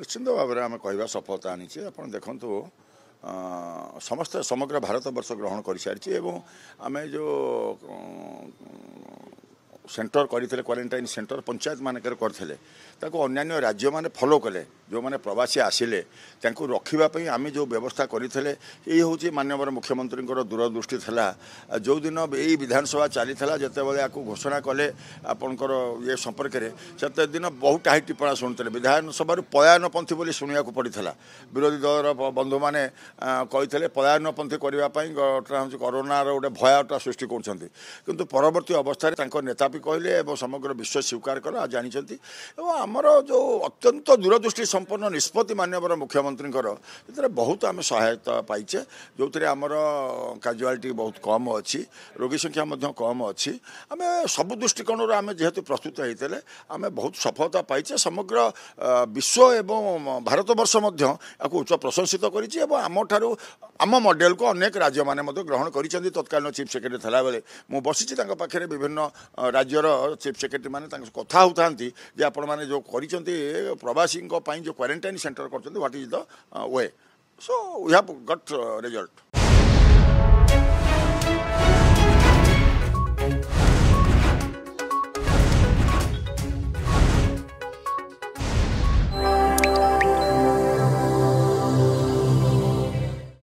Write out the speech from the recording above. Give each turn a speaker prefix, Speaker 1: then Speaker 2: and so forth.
Speaker 1: ନିଶ୍ଚିନ୍ତ ଭାବରେ ଆମେ କହିବା ସଫଳତା ଆଣିଛି ଆପଣ ଦେଖନ୍ତୁ ସମସ୍ତେ ସମଗ୍ର ଭାରତବର୍ଷ ଗ୍ରହଣ କରିସାରିଛି ଏବଂ ଆମେ ଯେଉଁ ସେଣ୍ଟର କରିଥିଲେ କ୍ୱାରେଣ୍ଟାଇନ୍ ସେଣ୍ଟର ପଞ୍ଚାୟତମାନଙ୍କରେ କରିଥିଲେ ତାକୁ ଅନ୍ୟାନ୍ୟ ରାଜ୍ୟମାନେ ଫଲୋ କଲେ ଯେଉଁମାନେ ପ୍ରବାସୀ ଆସିଲେ ତାଙ୍କୁ ରଖିବା ପାଇଁ ଆମେ ଯେଉଁ ବ୍ୟବସ୍ଥା କରିଥିଲେ ଏଇ ହେଉଛି ମାନ୍ୟବର ମୁଖ୍ୟମନ୍ତ୍ରୀଙ୍କର ଦୂରଦୃଷ୍ଟି ଥିଲା ଯେଉଁଦିନ ଏଇ ବିଧାନସଭା ଚାଲିଥିଲା ଯେତେବେଳେ ଆକୁ ଘୋଷଣା କଲେ ଆପଣଙ୍କର ଇଏ ସମ୍ପର୍କରେ ସେତେଦିନ ବହୁ ଟାହି ଟିପଣା ଶୁଣୁଥିଲେ ବିଧାନସଭାରୁ ପୟାନପନ୍ଥୀ ବୋଲି ଶୁଣିବାକୁ ପଡ଼ିଥିଲା ବିରୋଧୀ ଦଳର ବନ୍ଧୁମାନେ କହିଥିଲେ ପୟାନପନ୍ଥୀ କରିବା ପାଇଁ ଘଟଣା ହେଉଛି କରୋନାର ଗୋଟେ ଭୟଟା ସୃଷ୍ଟି କରୁଛନ୍ତି କିନ୍ତୁ ପରବର୍ତ୍ତୀ ଅବସ୍ଥାରେ ତାଙ୍କ ନେତା ବି କହିଲେ ଏବଂ ସମଗ୍ର ବିଶ୍ୱ ସ୍ୱୀକାର କଲେ ଆଉ ଜାଣିଛନ୍ତି ଏବଂ ଆମର ଯେଉଁ ଅତ୍ୟନ୍ତ ଦୂରଦୃଷ୍ଟି ସମ୍ପୂର୍ଣ୍ଣ ନିଷ୍ପତ୍ତି ମାନ୍ୟବର ମୁଖ୍ୟମନ୍ତ୍ରୀଙ୍କର ସେଥିରେ ବହୁତ ଆମେ ସହାୟତା ପାଇଛେ ଯେଉଁଥିରେ ଆମର କାଜୁଆଲିଟି ବହୁତ କମ୍ ଅଛି ରୋଗୀ ସଂଖ୍ୟା ମଧ୍ୟ କମ୍ ଅଛି ଆମେ ସବୁ ଦୃଷ୍ଟିକୋଣରୁ ଆମେ ଯେହେତୁ ପ୍ରସ୍ତୁତ ହେଇଥିଲେ ଆମେ ବହୁତ ସଫଳତା ପାଇଛେ ସମଗ୍ର ବିଶ୍ୱ ଏବଂ ଭାରତବର୍ଷ ମଧ୍ୟ ଏହାକୁ ଉଚ୍ଚ ପ୍ରଶଂସିତ କରିଛି ଏବଂ ଆମଠାରୁ ଆମ ମଡ଼େଲକୁ ଅନେକ ରାଜ୍ୟମାନେ ମଧ୍ୟ ଗ୍ରହଣ କରିଛନ୍ତି ତତ୍କାଳୀନ ଚିଫ୍ ସେକ୍ରେଟାରୀ ଥିଲାବେଳେ ମୁଁ ବସିଛି ତାଙ୍କ ପାଖରେ ବିଭିନ୍ନ ରାଜ୍ୟର ଚିଫ୍ ସେକ୍ରେଟାରୀମାନେ ତାଙ୍କ କଥା ହେଉଥାନ୍ତି ଯେ ଆପଣମାନେ ଯେଉଁ କରିଛନ୍ତି ପ୍ରବାସୀଙ୍କ ପାଇଁ ଯେଉଁ quarantine center କରୁଛନ୍ତି what is the uh, way so we have got uh, result